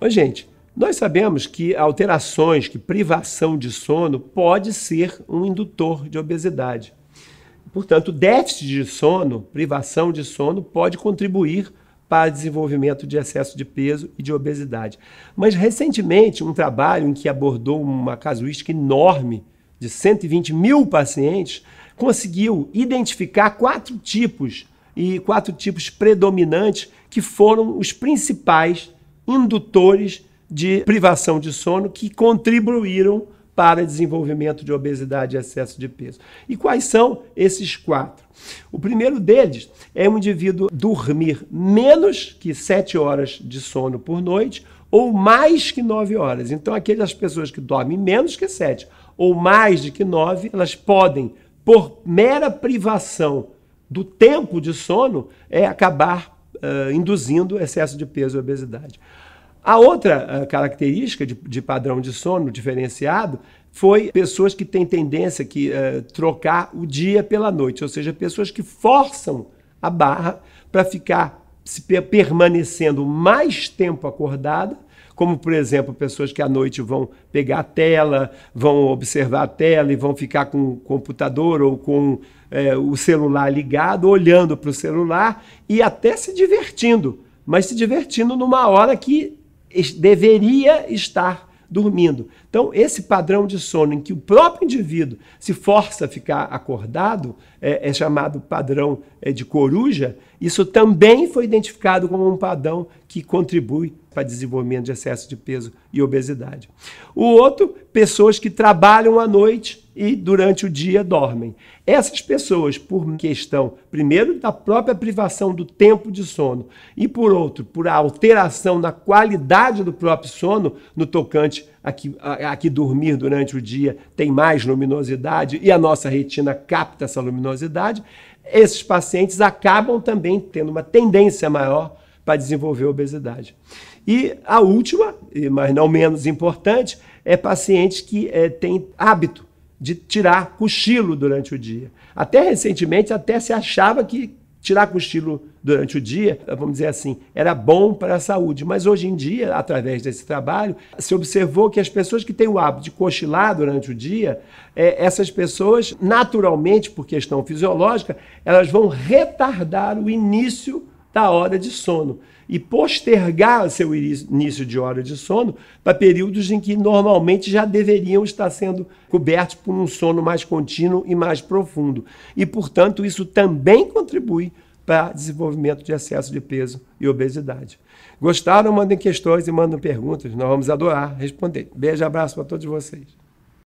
Mas, gente, nós sabemos que alterações, que privação de sono pode ser um indutor de obesidade. Portanto, déficit de sono, privação de sono, pode contribuir para desenvolvimento de excesso de peso e de obesidade. Mas recentemente, um trabalho em que abordou uma casuística enorme de 120 mil pacientes conseguiu identificar quatro tipos e quatro tipos predominantes que foram os principais indutores de privação de sono que contribuíram para desenvolvimento de obesidade e excesso de peso. E quais são esses quatro? O primeiro deles é um indivíduo dormir menos que 7 horas de sono por noite ou mais que 9 horas. Então, aquelas pessoas que dormem menos que 7 ou mais de que 9, elas podem, por mera privação do tempo de sono, é acabar uh, induzindo excesso de peso e obesidade. A outra uh, característica de, de, padrão de sono diferenciado foi pessoas que têm tendência que uh, trocar o dia pela noite, ou seja, pessoas que forçam a barra para ficar se permanecendo mais tempo acordada, como por exemplo pessoas que à noite vão pegar a tela, vão observar a tela e vão ficar com o computador ou com é, o celular ligado, olhando para o celular e até se divertindo, mas se divertindo numa hora que deveria estar dormindo. Então, esse padrão de sono em que o próprio indivíduo se força a ficar acordado, é, é chamado padrão é, de coruja, isso também foi identificado como um padrão que contribui para desenvolvimento de excesso de peso e obesidade. O outro, pessoas que trabalham à noite e durante o dia dormem. Essas pessoas, por questão, primeiro, da própria privação do tempo de sono e, por outro, por a alteração na qualidade do próprio sono, no tocante a que, a, a que dormir durante o dia tem mais luminosidade e a nossa retina capta essa luminosidade, esses pacientes acabam também tendo uma tendência maior para desenvolver obesidade. E a última, mas não menos importante, é pacientes que é, têm hábito de tirar cochilo durante o dia. Até recentemente, até se achava que tirar cochilo durante o dia, vamos dizer assim, era bom para a saúde. Mas hoje em dia, através desse trabalho, se observou que as pessoas que têm o hábito de cochilar durante o dia, é, essas pessoas, naturalmente, por questão fisiológica, elas vão retardar o início da hora de sono e postergar seu início de hora de sono para períodos em que normalmente já deveriam estar sendo cobertos por um sono mais contínuo e mais profundo. E, portanto, isso também contribui para desenvolvimento de excesso de peso e obesidade. Gostaram? Mandem questões e mandem perguntas. Nós vamos adorar responder. Beijo, e abraço para todos vocês.